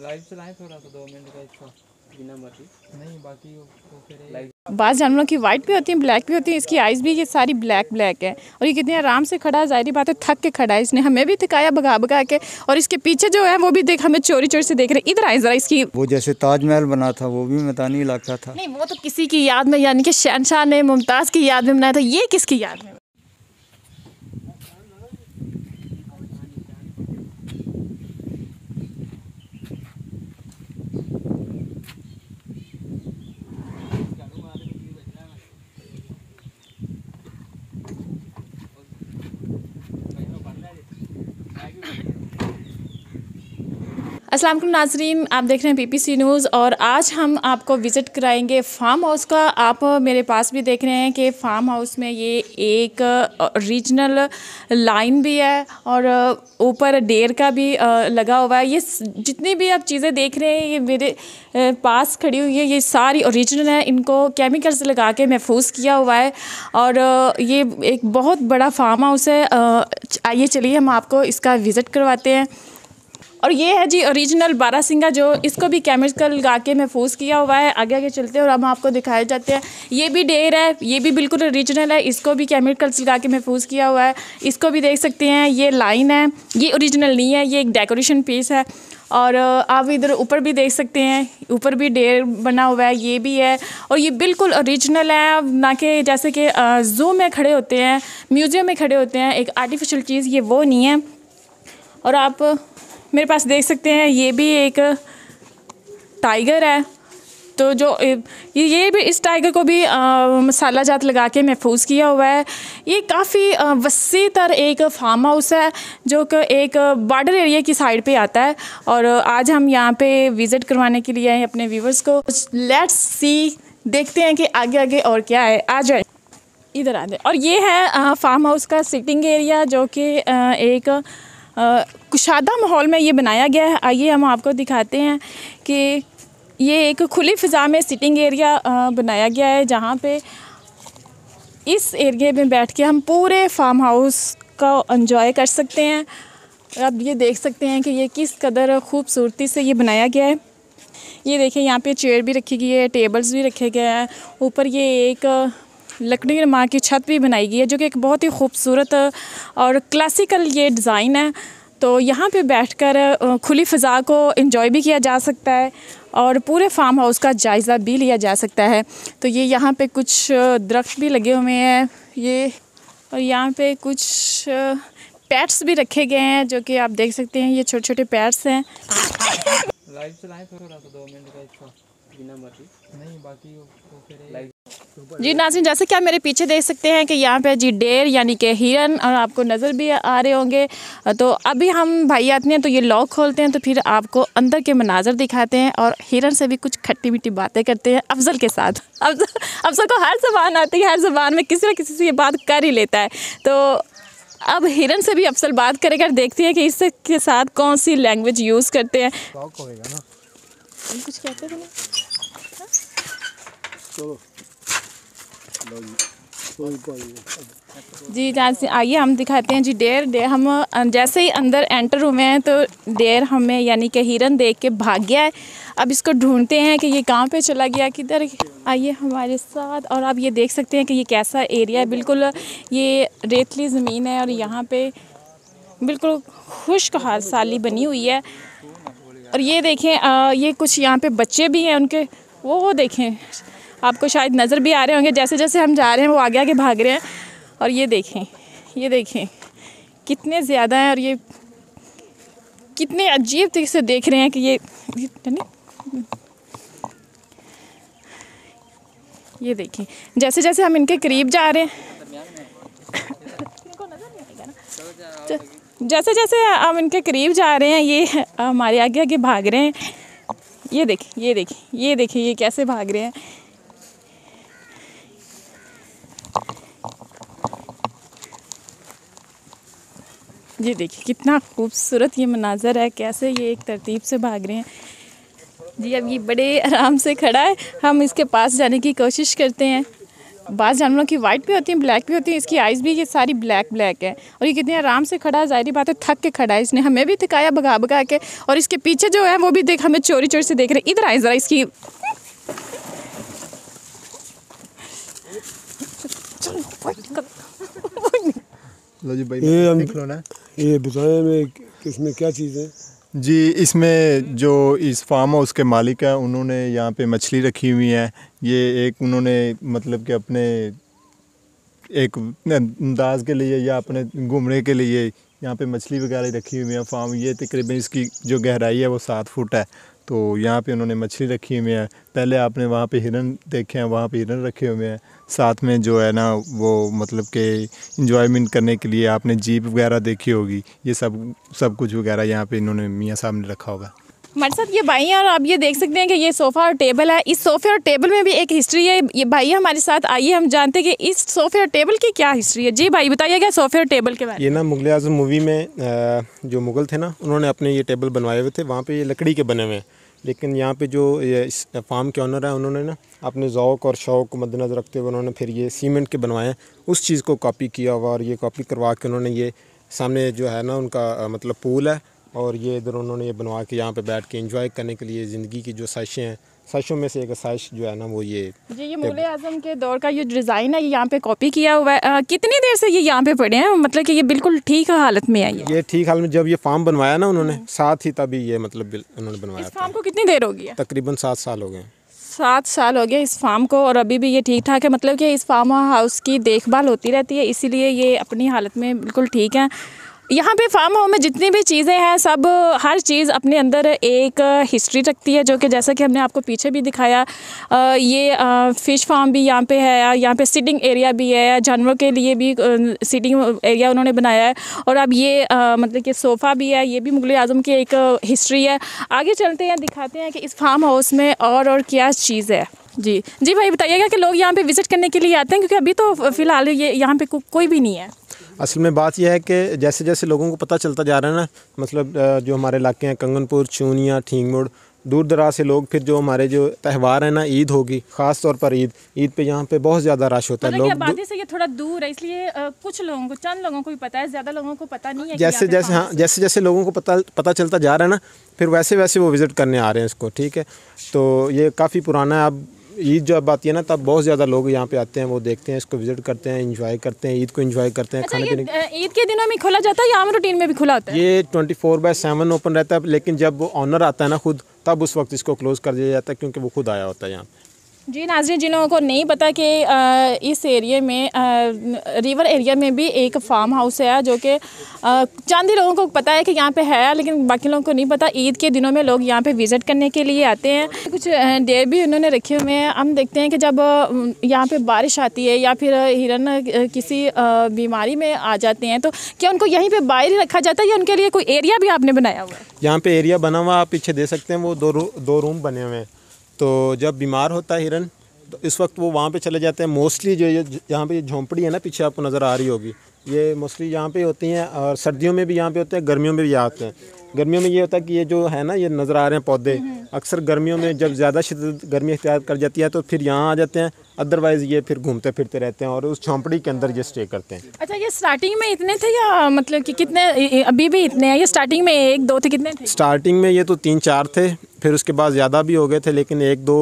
Live चलाएं थोड़ा सा दो मिनट का इसका बिना बाकी नहीं बाकी वो फिर लाइव बाज जानवरों की वाइट भी होती है ब्लैक भी होती है इसकी आइज़ भी ये सारी ब्लैक ब्लैक है और ये कितने आराम से खड़ा है जाहिर बात है थक के खड़ा है इसने हमें भी थकाया भगा भगा के और इसके पीछे जो है वो भी देख हमें चोरी चोरी से देख रहे इधर आए ज़रा इसकी वो जैसे ताजमहल बना था वो भी मैदानी इलाका था नहीं वो तो किसी की याद में यानी कि शहनशाह ने मुमताज़ की याद में बनाया था ये किसकी याद में अस्सलाम वालेकुम नाजरीन आप देख रहे हैं पीपीसी न्यूज़ और आज हम आपको विज़िट कराएंगे फार्म हाउस का आप मेरे पास भी देख रहे हैं कि फार्म हाउस में ये एक रीजनल लाइन भी है और ऊपर डेर का भी लगा हुआ है ये जितनी भी आप चीज़ें देख रहे हैं ये मेरे पास खड़ी हुई है ये सारी औरिजिनल है इनको केमिकल से लगा के महफूज किया हुआ है और ये एक बहुत बड़ा फार्म हाउस है आइए चलिए हम आपको इसका विज़िट करवाते हैं और ये है जी ओरिजिनल बारह सिंगा जो इसको भी केमिकल लगा के महफूज किया हुआ है आगे आगे चलते हैं और हम आपको दिखाए जाते हैं ये भी डेर है ये भी बिल्कुल ओरिजिनल है इसको भी केमिकल्स लगा के महफूज किया हुआ है इसको भी देख सकते हैं ये लाइन है ये ओरिजिनल नहीं है ये एक डेकोरेशन पीस है और आप इधर ऊपर भी देख सकते हैं ऊपर भी डेर बना हुआ है ये भी है और ये बिल्कुल ओरिजिनल है ना कि जैसे कि जू में खड़े होते हैं म्यूज़ियम में खड़े होते हैं एक आर्टिफिशियल चीज़ ये वो नहीं है और आप मेरे पास देख सकते हैं ये भी एक टाइगर है तो जो ये भी इस टाइगर को भी मसाला जात लगा के महफूज किया हुआ है ये काफ़ी वसी तर एक फार्म हाउस है जो कि एक बॉर्डर एरिया की साइड पे आता है और आज हम यहाँ पे विज़िट करवाने के लिए आए अपने व्यूवर्स को लेट्स सी देखते हैं कि आगे आगे और क्या है आ जाए इधर आ जाए और ये है फार्म हाउस का सिटिंग एरिया जो कि एक कुशादा माहौल में ये बनाया गया है आइए हम आपको दिखाते हैं कि ये एक खुली फ़िज़ा में सिटिंग एरिया बनाया गया है जहाँ पे इस एरिए में बैठ के हम पूरे फार्म हाउस का एंजॉय कर सकते हैं आप ये देख सकते हैं कि ये किस कदर खूबसूरती से ये बनाया गया है ये देखें यहाँ पे चेयर भी रखी गई है टेबल्स भी रखे गए हैं ऊपर ये एक लकड़ी नमा की छत भी बनाई गई है जो कि एक बहुत ही खूबसूरत और क्लासिकल ये डिज़ाइन है तो यहाँ पे बैठकर खुली फ़िज़ा को इन्जॉय भी किया जा सकता है और पूरे फार्म हाउस का जायज़ा भी लिया जा सकता है तो ये यहाँ पे कुछ दरख्त भी लगे हुए हैं ये और यहाँ पे कुछ पैट्स भी रखे गए हैं जो कि आप देख सकते हैं ये छोटे छोटे पैट्स हैं थोड़ा सा दो मिनट का इसका बिना बाकी नहीं बाकी वो फिर जी नाजिन जैसे कि आप मेरे पीछे देख सकते हैं कि यहाँ पे जी डेर यानी कि हिरन और आपको नज़र भी आ रहे होंगे तो अभी हम भाई आते हैं तो ये लॉक खोलते हैं तो फिर आपको अंदर के मनाजर दिखाते हैं और हिरन से भी कुछ खट्टी मीठी बातें करते हैं अफजल के साथ अफजल अफजल को हर जबान आती है हर जबान में किसी न किसी से ये बात कर ही लेता है तो अब हिरन से भी अफजल बात करेगा देखते हैं कि इसके साथ कौन सी लैंग्वेज यूज़ करते हैं कुछ कहते तो हैं जी जहाँ से आइए हम दिखाते हैं जी डेर डेर हम जैसे ही अंदर एंटर हुए हैं तो डेर हमें यानी कि हिरन देख के भाग गया है अब इसको ढूंढते हैं कि ये कहाँ पे चला गया किधर आइए हमारे साथ और आप ये देख सकते हैं कि ये कैसा एरिया है बिल्कुल ये रेतली ज़मीन है और यहाँ पे बिल्कुल खुश्क साली बनी हुई है और ये देखें आ, ये कुछ यहाँ पे बच्चे भी हैं उनके वो देखें आपको शायद नज़र भी आ रहे होंगे जैसे जैसे हम जा रहे हैं वो आगे आगे भाग रहे हैं और ये देखें ये देखें कितने ज़्यादा हैं और ये कितने अजीब तरीके से देख रहे हैं कि ये ये देखें जैसे जैसे हम इनके करीब जा रहे हैं जैसे जैसे हम इनके करीब जा रहे हैं ये हमारे आगे आगे भाग रहे हैं ये देखें ये देखें ये देखें ये कैसे भाग रहे हैं ये देखिए कितना खूबसूरत ये मनाजर है कैसे ये एक तरतीब से भाग रहे हैं जी अब ये बड़े आराम से खड़ा है हम इसके पास जाने की कोशिश करते हैं बाज़ जानवरों की वाइट भी होती है ब्लैक भी होती है इसकी आइज़ भी ये सारी ब्लैक ब्लैक है और ये कितने आराम से खड़ा है ज़ाहरी बात है थक के खड़ा है इसने हमें भी थकाया भगा भगा के और इसके पीछे जो है वो भी देख हमें चोरी चोरी से देख रहे इधर आए ज़रा इसकी ये हम ये बताएं हमें इसमें क्या चीज़ है जी इसमें जो इस फार्म हाउस के मालिक हैं उन्होंने यहाँ पे मछली रखी हुई है ये एक उन्होंने मतलब कि अपने एक अंदाज के लिए या अपने घूमने के लिए यहाँ पे मछली वगैरह रखी हुई है फार्म ये तकरीबन इसकी जो गहराई है वो सात फुट है तो यहाँ पे उन्होंने मछली रखी हुई है पहले आपने वहाँ पे हिरन देखे हैं वहाँ पे हिरन रखे हुए हैं साथ में जो है ना वो मतलब के इंजॉयमेंट करने के लिए आपने जीप वगैरह देखी होगी ये सब सब कुछ वगैरह यहाँ पे इन्होंने मियाँ साहब ने रखा होगा हमारे साथ ये भाई हैं और आप ये देख सकते हैं कि ये सोफ़ा और टेबल है इस सोफ़े और टेबल में भी एक हिस्ट्री है ये भाई हमारे साथ आइए हम जानते हैं कि इस सोफ़े और टेबल की क्या हिस्ट्री है जी भाई बताइए क्या सोफ़े और टेबल के बारे में ये ना मुगल आजम मूवी में जो मुगल थे ना उन्होंने अपने ये टेबल बनवाए हुए थे वहाँ पर ये लकड़ी के बने हुए हैं लेकिन यहाँ पे जो इस फार्म के ऑनर हैं उन्होंने ना अपने ओक़ और शौक़ को मद्दनज़र रखते हुए उन्होंने फिर ये सीमेंट के बनवाए उस चीज़ को कॉपी किया हुआ और ये कॉपी करवा के उन्होंने ये सामने जो है ना उनका मतलब पूल है और ये इधर उन्होंने ये बनवा के यहाँ पे बैठ के एंजॉय करने के लिए ज़िंदगी की जो साइशें हैं साइशों में से एक साइश जो है ना वो ये जी ये मुगल आजम के दौर का ये डिज़ाइन है ये यहाँ पे कॉपी किया हुआ है कितनी देर से ये यहाँ पे पड़े हैं मतलब कि ये बिल्कुल ठीक हालत में आई है ये ठीक हालत में जब ये फार्म बनवाया ना उन्होंने साथ ही तभी ये मतलब उन्होंने बनवाया फार्म को कितनी देर होगी तकरीबन सात साल हो गए सात साल हो गए इस फार्म को और अभी भी ये ठीक ठाक है मतलब कि इस फार्म हाउस की देखभाल होती रहती है इसीलिए ये अपनी हालत में बिल्कुल ठीक है यहाँ पे फार्म हाउस में जितनी भी चीज़ें हैं सब हर चीज़ अपने अंदर एक हिस्ट्री रखती है जो कि जैसा कि हमने आपको पीछे भी दिखाया ये फ़िश फार्म भी यहाँ पे है यहाँ पे सिटिंग एरिया भी है जानवरों के लिए भी सिटिंग एरिया उन्होंने बनाया है और अब ये मतलब कि सोफ़ा भी है ये भी मुगल आज़म की एक हिस्ट्री है आगे चलते हैं दिखाते हैं कि इस फार्म हाउस में और और क्या चीज़ है जी जी भाई बताइएगा कि लोग यहाँ पे विज़िट करने के लिए आते हैं क्योंकि अभी तो फ़िलहाल ये यहाँ पे को, कोई भी नहीं है असल में बात यह है कि जैसे जैसे लोगों को पता चलता जा रहा है ना मतलब जो हमारे इलाके हैं कंगनपुर चूनिया ठींगमुड़ दूर दराज से लोग फिर जो हमारे जो त्यौहार है ना ईद होगी खास तौर पर ईद ईद पे यहाँ पे बहुत ज़्यादा रश होता है लोग दू... से ये थोड़ा दूर है इसलिए कुछ लोगों को चंद लोगों को भी पता है ज़्यादा लोगों को पता नहीं है जैसे जैसे हाँ जैसे जैसे लोगों को पता पता चलता जा रहा है ना फिर वैसे वैसे वो विज़िट करने आ रहे हैं इसको ठीक है तो ये काफ़ी पुराना है अब ईद जब आती है ना तब बहुत ज़्यादा लोग यहाँ पे आते हैं वो देखते हैं इसको विजिट करते हैं इंजॉय करते हैं ईद को इंजॉय करते हैं अच्छा, खाने पीने ईद के दिनों में खोला जाता है या रूटीन में भी खुला होता है ये twenty four by seven open रहता है लेकिन जब ऑनर आता है ना खुद तब उस वक्त इसको क्लोज़ कर दिया जाता है क्योंकि वो खुद आया होता है यहाँ जी नाजरीन जिन लोगों को नहीं पता कि इस एरिए में रिवर एरिया में भी एक फार्म हाउस है जो कि चंद ही लोगों को पता है कि यहाँ पे है लेकिन बाकी लोगों को नहीं पता ईद के दिनों में लोग यहाँ पे विज़िट करने के लिए आते हैं कुछ डेर भी उन्होंने रखे हुए हैं हम देखते हैं कि जब यहाँ पे बारिश आती है या फिर हिरन किसी बीमारी में आ जाते हैं तो क्या उनको यहीं पर बाहर रखा जाता है या उनके लिए कोई एरिया भी आपने बनाया हुआ है यहाँ पर एरिया बना हुआ आप पीछे दे सकते हैं वो दो रूम बने हुए हैं तो जब बीमार होता है हिरन तो इस वक्त वो वहाँ पे चले जाते हैं मोस्टली जो ये यहाँ पे झोंपड़ी है ना पीछे आपको नज़र आ रही होगी ये मोस्टली यहाँ पे होती हैं और सर्दियों में भी यहाँ पे होते हैं गर्मियों में भी यहाँ आते हैं गर्मियों में ये होता है कि ये जो है ना ये नज़र आ रहे हैं पौधे अक्सर गर्मियों में जब ज़्यादा शदत गर्मी इख्तियार कर जाती है तो फिर यहाँ आ जाते हैं अदरवाइज़ ये फिर घूमते फिरते रहते हैं और उस झोंपड़ी के अंदर ये स्टे करते हैं अच्छा ये स्टार्टिंग में इतने थे या मतलब कि कितने अभी भी इतने हैं ये स्टार्टिंग में एक दो थे कितने थे स्टार्टिंग में ये तो तीन चार थे फिर उसके बाद ज़्यादा भी हो गए थे लेकिन एक दो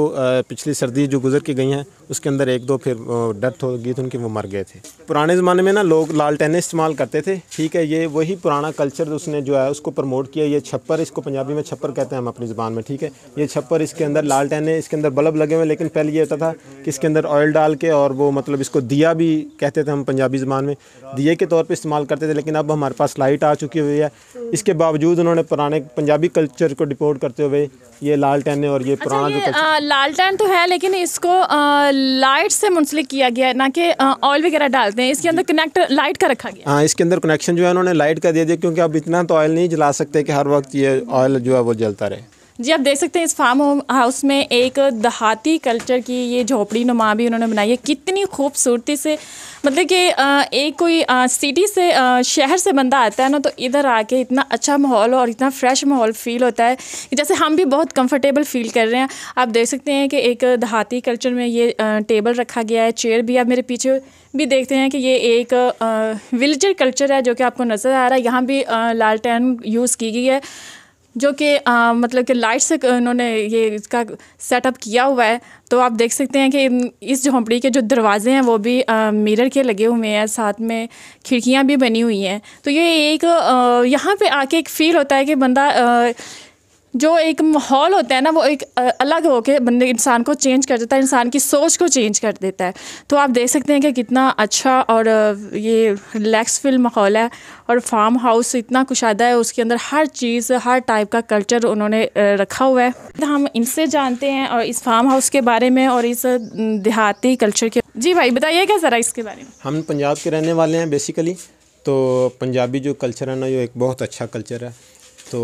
पिछली सर्दी जो गुजर के गई हैं उसके अंदर एक दो फिर डेथ हो गई थी उनकी वो मर गए थे पुराने ज़माने में ना लोग लालटेने इस्तेमाल करते थे ठीक है ये वही पुराना कल्चर उसने जो है उसको प्रमोट किया ये छप्पर इसको पंजाबी में छप्पर कहते हैं हम अपनी ज़बान में ठीक है ये छप्पर इसके अंदर लालटेने इसके अंदर बल्ब लगे हुए लेकिन पहले ये होता था कि इसके अंदर ऑयल डाल के और वो मतलब इसको दिया भी कहते थे हम पंजाबी ज़बान में दिए के तौर पर इस्तेमाल करते थे लेकिन अब हमारे पास लाइट आ चुकी हुई है इसके बावजूद उन्होंने पुराने पंजाबी कल्चर को डिपोर्ट करते हुए ये लालटेन है और ये अच्छा, पुराना अच्छा, ये, जो लालटेन तो है लेकिन इसको आ, लाइट से मुंसलिक किया गया है ना कि ऑयल वगैरह डालते हैं इसके अंदर कनेक्ट लाइट का रखा गया हाँ इसके अंदर कनेक्शन जो है उन्होंने लाइट का दे दिया क्योंकि अब इतना तो ऑयल नहीं जला सकते कि हर वक्त ये ऑयल जो है वो जलता रहे जी आप देख सकते हैं इस फार्म हाउस में एक दहाती कल्चर की ये झोपड़ी नुमा भी उन्होंने बनाई है कितनी खूबसूरती से मतलब कि एक कोई सिटी से शहर से बंदा आता है ना तो इधर आके इतना अच्छा माहौल और इतना फ्रेश माहौल फील होता है कि जैसे हम भी बहुत कंफर्टेबल फील कर रहे हैं आप देख सकते हैं कि एक दहाती कल्चर में ये टेबल रखा गया है चेयर भी आप मेरे पीछे भी देखते हैं कि ये एक विलेजर कल्चर है जो कि आपको नज़र आ रहा है यहाँ भी लालटेन यूज़ की गई है जो कि मतलब कि लाइट से उन्होंने ये इसका सेटअप किया हुआ है तो आप देख सकते हैं कि इस झोंपड़ी के जो दरवाजे हैं वो भी आ, मिरर के लगे हुए हैं साथ में खिड़कियां भी बनी हुई हैं तो ये एक यहाँ पे आके एक फ़ील होता है कि बंदा आ, जो एक माहौल होता है ना वो एक अलग के बंदे इंसान को चेंज कर देता है इंसान की सोच को चेंज कर देता है तो आप देख सकते हैं कि कितना अच्छा और ये रिलैक्स फील माहौल है और फार्म हाउस इतना कुशादा है उसके अंदर हर चीज़ हर टाइप का कल्चर उन्होंने रखा हुआ है तो हम इनसे जानते हैं और इस फार्म हाउस के बारे में और इस देहाती कल्चर के जी भाई बताइए क्या ज़रा इसके बारे में हम पंजाब के रहने वाले हैं बेसिकली तो पंजाबी जो कल्चर है ना ये एक बहुत अच्छा कल्चर है तो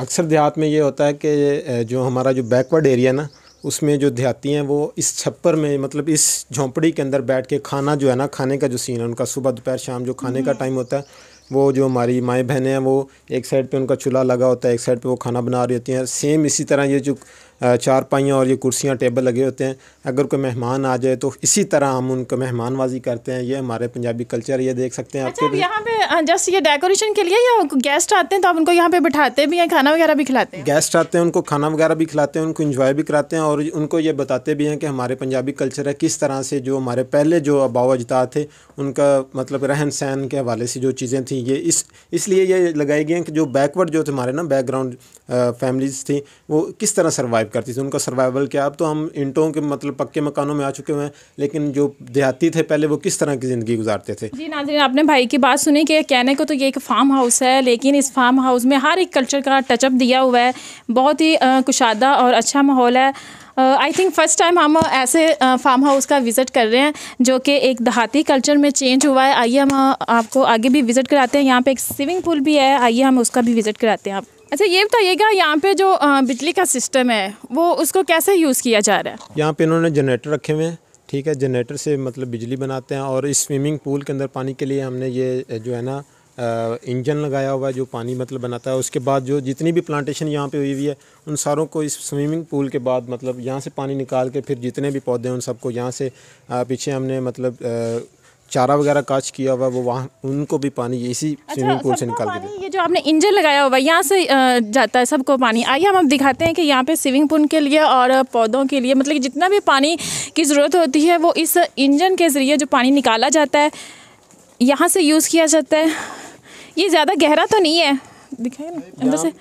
अक्सर देहात में ये होता है कि जो हमारा जो बैकवर्ड एरिया ना उसमें जो देहाती हैं वो इस छप्पर में मतलब इस झोंपड़ी के अंदर बैठ के खाना जो है ना खाने का जो सीन है उनका सुबह दोपहर शाम जो खाने का टाइम हम्म। होता है वो जो हमारी माएँ बहनें हैं वो एक साइड पे उनका चूल्हा लगा होता है एक साइड पे वो खाना बना रही होती हैं सेम इसी तरह ये जो चार पाइयाँ और ये कुर्सियाँ टेबल लगे होते हैं अगर कोई मेहमान आ जाए तो इसी तरह हम उनको मेहमान वाजी करते हैं ये हमारे पंजाबी कल्चर ये देख सकते हैं अच्छा, यहाँ पे हाँ, जस्ट ये डेकोरेशन के लिए या गेस्ट आते हैं तो आप उनको यहाँ पे बिठाते भी हैं खाना वगैरह भी खिलाते हैं गेस्ट आते हैं उनको खाना वगैरह भी खिलाते हैं उनको इन्जॉय भी कराते हैं और उनको ये बताते भी हैं कि हमारे पंजाबी कल्चर है किस तरह से जो हमारे पहले जो अबाव अजदा थे उनका मतलब रहन सहन के हवाले से जो चीज़ें थी ये इस इसलिए ये लगाई गई हैं कि जो बैकवर्ड जो थे हमारे ना बैकग्राउंड फैमिलीज थी वो किस तरह सर्वाइव करती थी उनका सर्वाइवल क्या अब तो हम इंटों के मतलब पक्के मकानों में आ चुके हैं लेकिन जो देहाती थे पहले वो किस तरह की ज़िंदगी गुजारते थे जी नाजरीन आपने भाई की बात सुनी कि कहने को तो ये एक फार्म हाउस है लेकिन इस फार्म हाउस में हर एक कल्चर का टचअप दिया हुआ है बहुत ही कुशादा और अच्छा माहौल है आई थिंक फर्स्ट टाइम हम ऐसे फार्म uh, हाउस का विज़िट कर रहे हैं जो कि एक दहाती कल्चर में चेंज हुआ है आइए हम uh, आपको आगे भी विज़िट कराते हैं यहाँ पे एक स्विमिंग पूल भी है आइए हम उसका भी विज़िट कराते हैं आप अच्छा ये बताइएगा यहाँ पे जो uh, बिजली का सिस्टम है वो उसको कैसे यूज़ किया जा रहा है यहाँ पे इन्होंने जनरेटर रखे हुए हैं ठीक है जनरेटर से मतलब बिजली बनाते हैं और इस स्विमिंग पूल के अंदर पानी के लिए हमने ये जो है ना इंजन लगाया हुआ है जो पानी मतलब बनाता है उसके बाद जो जितनी भी प्लांटेशन यहाँ पे हुई हुई है उन सारों को इस स्विमिंग पूल के बाद मतलब यहाँ से पानी निकाल के फिर जितने भी पौधे हैं उन सबको यहाँ से पीछे हमने मतलब चारा वगैरह काच किया हुआ वो वहाँ उनको भी पानी इसी अच्छा, स्विमिंग पूल से निकाल के ये जो आपने इंजन लगाया हुआ है यहाँ से जाता है सबको पानी आइए हम अब दिखाते हैं कि यहाँ पे स्विमिंग पूल के लिए और पौधों के लिए मतलब जितना भी पानी की ज़रूरत होती है वो इस इंजन के ज़रिए जो पानी निकाला जाता है यहाँ से यूज़ किया जाता है ये ज़्यादा गहरा तो नहीं है दिखाई ना अंदर से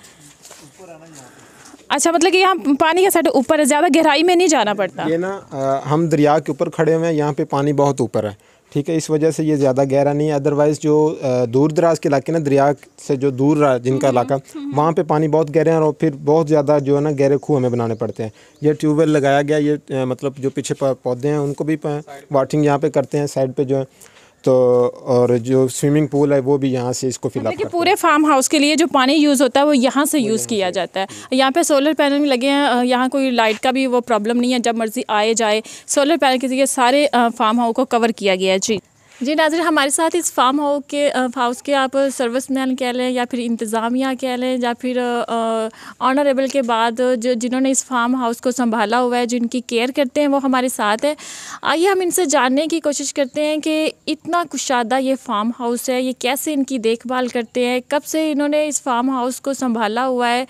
अच्छा मतलब कि यहाँ पानी का साइड ऊपर है ज़्यादा गहराई में नहीं जाना पड़ता ये ना हम दरिया के ऊपर खड़े हुए हैं यहाँ पे पानी बहुत ऊपर है ठीक है इस वजह से ये ज़्यादा गहरा नहीं है अदरवाइज़ जो दूर दराज के इलाके ना दरिया से जो दूर रहा जिनका हम्म, इलाका हम्म, हम्म। वहाँ पे पानी बहुत गहरे हैं और फिर बहुत ज़्यादा जो है ना गहरे खूह हमें बनाने पड़ते हैं ये ट्यूबवेल लगाया गया ये मतलब जो पीछे पौधे हैं उनको भी वाटरिंग यहाँ पे करते हैं साइड पे जो है तो और जो स्विमिंग पूल है वो भी यहाँ से इसको फिलहाल कि पूरे फार्म हाउस के लिए जो पानी यूज़ होता है वो यहाँ से यूज़ किया जाता है यहाँ पे सोलर पैनल भी लगे हैं यहाँ कोई लाइट का भी वो प्रॉब्लम नहीं है जब मर्ज़ी आए जाए सोलर पैनल के जरिए सारे फार्म हाउस को कवर किया गया है जी जी नाजिर हमारे साथ इस फार्म हाउस के हाउस के आप सर्विस मैन कह लें या फिर इंतज़ामिया कह लें या फिर ऑनरेबल के बाद जो जिन्होंने इस फार्म हाउस को संभाला हुआ है जिनकी केयर करते हैं वो हमारे साथ है आइए हम इनसे जानने की कोशिश करते हैं कि इतना कुशादा ये फार्म हाउस है ये कैसे इनकी देखभाल करते हैं कब से इन्होंने इस फार्म हाउस को संभाला हुआ है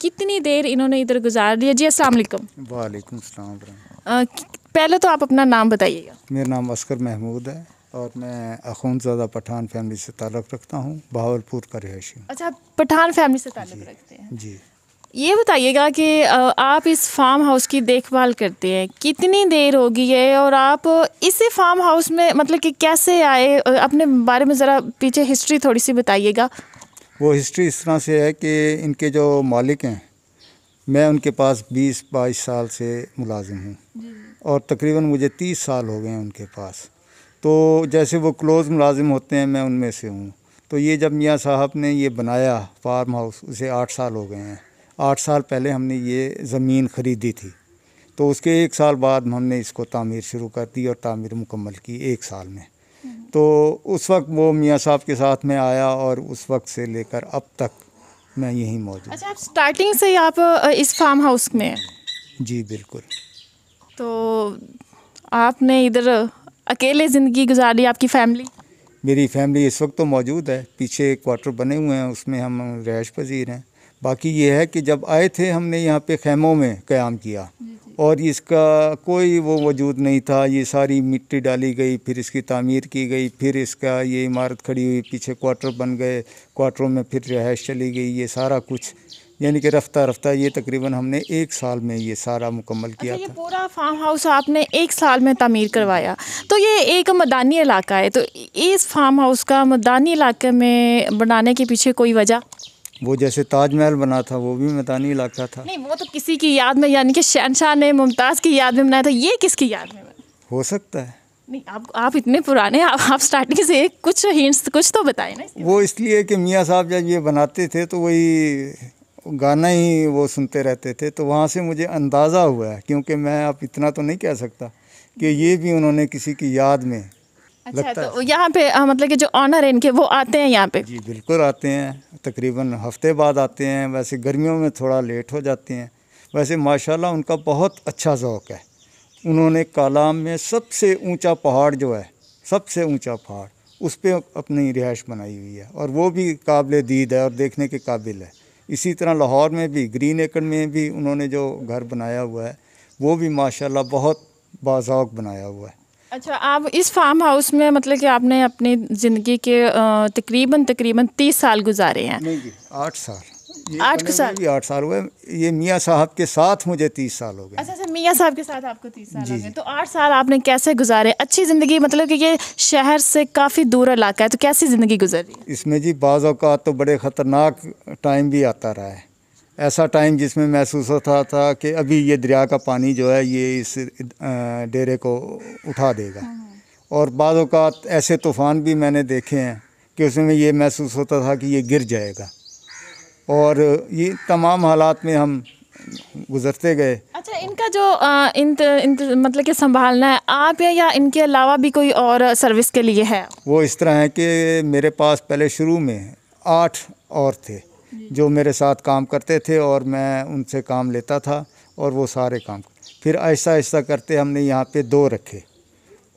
कितनी देर इन्होंने इधर गुजार दिया जी असल वाईक पहले तो आप अपना नाम बताइएगा मेरा नाम असकर महमूद है और मैं अखूनजादा पठान फैमिली से ताल्लुक़ रखता हूँ बहावलपुर का रिहायशी अच्छा पठान फैमिली से ताल्लुक़ रखते हैं जी ये बताइएगा कि आप इस फार्म हाउस की देखभाल करते हैं कितनी देर होगी है और आप इसी फार्म हाउस में मतलब कि कैसे आए अपने बारे में ज़रा पीछे हिस्ट्री थोड़ी सी बताइएगा वो हिस्ट्री इस तरह से है कि इनके जो मालिक हैं मैं उनके पास 20 बाईस साल से मुलाजिम हूँ और तकरीबन मुझे 30 साल हो गए हैं उनके पास तो जैसे वो क्लोज़ मुलाजिम होते हैं मैं उनमें से हूँ तो ये जब मियाँ साहब ने ये बनाया फार्म हाउस उसे आठ साल हो गए हैं आठ साल पहले हमने ये ज़मीन ख़रीदी थी तो उसके एक साल बाद हमने इसको तामीर शुरू कर दी और तामीर मुकम्मल की एक साल में तो उस वक्त वो मियाँ साहब के साथ में आया और उस वक्त से लेकर अब तक मैं यहीं मौजूद अच्छा आप स्टार्टिंग से ही आप इस फार्म हाउस में जी बिल्कुल तो आपने इधर अकेले ज़िंदगी गुजारी आपकी फैमिली मेरी फैमिली इस वक्त तो मौजूद है पीछे क्वार्टर बने हुए हैं उसमें हम रहायश पजीर हैं बाकी ये है कि जब आए थे हमने यहाँ पे खेमों में क़्याम किया और इसका कोई वो वजूद नहीं था ये सारी मिट्टी डाली गई फिर इसकी तामीर की गई फिर इसका ये इमारत खड़ी हुई पीछे क्वार्टर बन गए क्वार्टरों में फिर रहायश चली गई ये सारा कुछ यानी कि रफ्ता रफ्ता ये तकरीबन हमने एक साल में ये सारा मुकम्मल अच्छा, किया अच्छा, था पूरा फार्म हाउस आपने एक साल में तमीर करवाया तो ये एक मदानी इलाका है तो इस फार्म हाउस का मदानी इलाके में बनाने के पीछे कोई वजह वो जैसे ताजमहल बना था वो भी मैदानी इलाका था नहीं वो तो किसी की याद में यानी कि शहनशाह ने मुमताज़ की याद में बनाया था ये किसकी याद में हो सकता है नहीं आप आप इतने पुराने आप, आप स्टार्टिंग से कुछ हिंट्स कुछ तो बताए ना वो इसलिए कि मियाँ साहब जब ये बनाते थे तो वही गाना ही वो सुनते रहते थे तो वहाँ से मुझे अंदाज़ा हुआ है क्योंकि मैं आप इतना तो नहीं कह सकता कि ये भी उन्होंने किसी की याद में अच्छा लगता तो यहाँ पे मतलब कि जो ऑनर है इनके वो आते हैं यहाँ पे जी बिल्कुल आते हैं तकरीबन हफ्ते बाद आते हैं वैसे गर्मियों में थोड़ा लेट हो जाते हैं वैसे माशाल्लाह उनका बहुत अच्छा शौक़ है उन्होंने कालाम में सबसे ऊंचा पहाड़ जो है सबसे ऊंचा पहाड़ उस पर अपनी रिहाइश बनाई हुई है और वो भी काबिल दीद है और देखने के काबिल है इसी तरह लाहौर में भी ग्रीन एकड़ में भी उन्होंने जो घर बनाया हुआ है वो भी माशाल्लाह बहुत बाजाक बनाया हुआ है अच्छा आप इस फार्म हाउस में मतलब कि आपने अपनी ज़िंदगी के तकरीबन तकरीबन तीस साल गुजारे हैं नहीं जी आठ साल आठ साल आठ साल हुए ये मियाँ साहब के साथ मुझे तीस साल हो गए अच्छा अच्छा मियाँ साहब के साथ आपको तीस साल जी, हो गए तो आठ साल आपने कैसे गुजारे अच्छी ज़िंदगी मतलब कि ये शहर से काफ़ी दूर इलाका है तो कैसी ज़िंदगी गुजारी इसमें जी बाज़ तो बड़े ख़तरनाक टाइम भी आता रहा है ऐसा टाइम जिसमें महसूस होता था कि अभी ये दरिया का पानी जो है ये इस डेरे को उठा देगा हाँ, हाँ। और बाज़ात ऐसे तूफ़ान भी मैंने देखे हैं कि उसमें ये महसूस होता था कि ये गिर जाएगा और ये तमाम हालात में हम गुजरते गए अच्छा इनका जो इंत, इंत, मतलब कि संभालना है आप या, या इनके अलावा भी कोई और सर्विस के लिए है वो इस तरह है कि मेरे पास पहले शुरू में आठ और थे जो मेरे साथ काम करते थे और मैं उनसे काम लेता था और वो सारे काम फिर ऐसा ऐसा करते हमने यहाँ पे दो रखे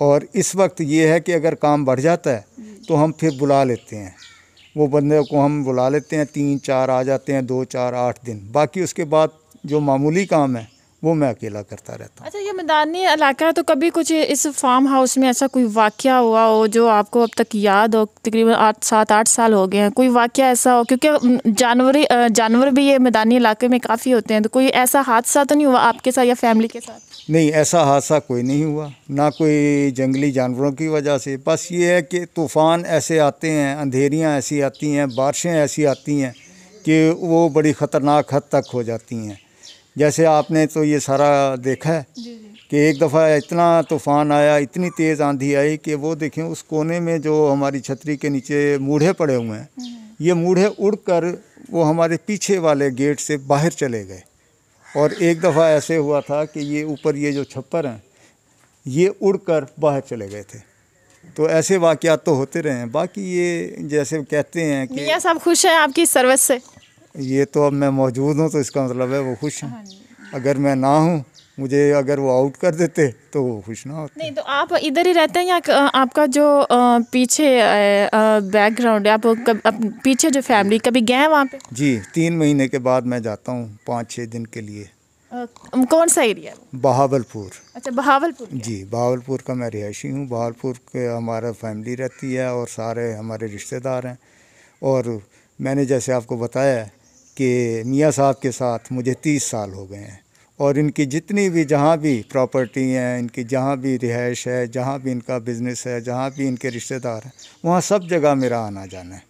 और इस वक्त ये है कि अगर काम बढ़ जाता है तो हम फिर बुला लेते हैं वो बंदे को हम बुला लेते हैं तीन चार आ जाते हैं दो चार आठ दिन बाकी उसके बाद जो मामूली काम है वो मैं अकेला करता रहता हूँ अच्छा ये मैदानी इलाका है तो कभी कुछ इस फार्म हाउस में ऐसा कोई वाक़ हुआ हो जो आपको अब तक याद हो तकरीबन आठ सात आठ साल हो गए हैं कोई वाक़ ऐसा हो क्योंकि जानवर जानवर भी ये मैदानी इलाके में काफ़ी होते हैं तो कोई ऐसा हादसा तो नहीं हुआ आपके साथ या फैमिली के साथ नहीं ऐसा हादसा कोई नहीं हुआ ना कोई जंगली जानवरों की वजह से बस ये है कि तूफ़ान ऐसे आते हैं अंधेरियाँ ऐसी आती हैं बारिशें ऐसी आती हैं कि वो बड़ी ख़तरनाक हद तक हो जाती हैं जैसे आपने तो ये सारा देखा है कि एक दफ़ा इतना तूफ़ान आया इतनी तेज़ आंधी आई कि वो देखें उस कोने में जो हमारी छतरी के नीचे मूढ़े पड़े हुए हैं हम्म। ये मूढ़े उड़कर वो हमारे पीछे वाले गेट से बाहर चले गए और एक दफ़ा ऐसे हुआ था कि ये ऊपर ये जो छप्पर हैं ये उड़कर बाहर चले गए थे तो ऐसे वाक़ तो होते रहे हैं बाकी ये जैसे कहते हैं कि सब खुश हैं आपकी सर्विस से ये तो अब मैं मौजूद हूँ तो इसका मतलब है वो खुश हैं हाँ अगर मैं ना हूँ मुझे अगर वो आउट कर देते तो वो खुश ना होते नहीं तो आप इधर ही रहते हैं या आपका जो पीछे बैकग्राउंड है आप, कब, पीछे जो फैमिली कभी गए वहाँ पे जी तीन महीने के बाद मैं जाता हूँ पाँच छः दिन के लिए कौन सा एरिया बहावलपुर अच्छा बहावलपुर जी बहावलपुर का मैं रिहायशी हूँ बहावलपुर के हमारा फैमिली रहती है और सारे हमारे रिश्तेदार हैं और मैंने जैसे आपको बताया कि मियाँ साहब के साथ मुझे तीस साल हो गए हैं और इनकी जितनी भी जहाँ भी प्रॉपर्टी हैं इनकी जहाँ भी रिहाइश है जहाँ भी इनका बिज़नेस है जहाँ भी इनके रिश्तेदार हैं वहाँ सब जगह मेरा आना जाना है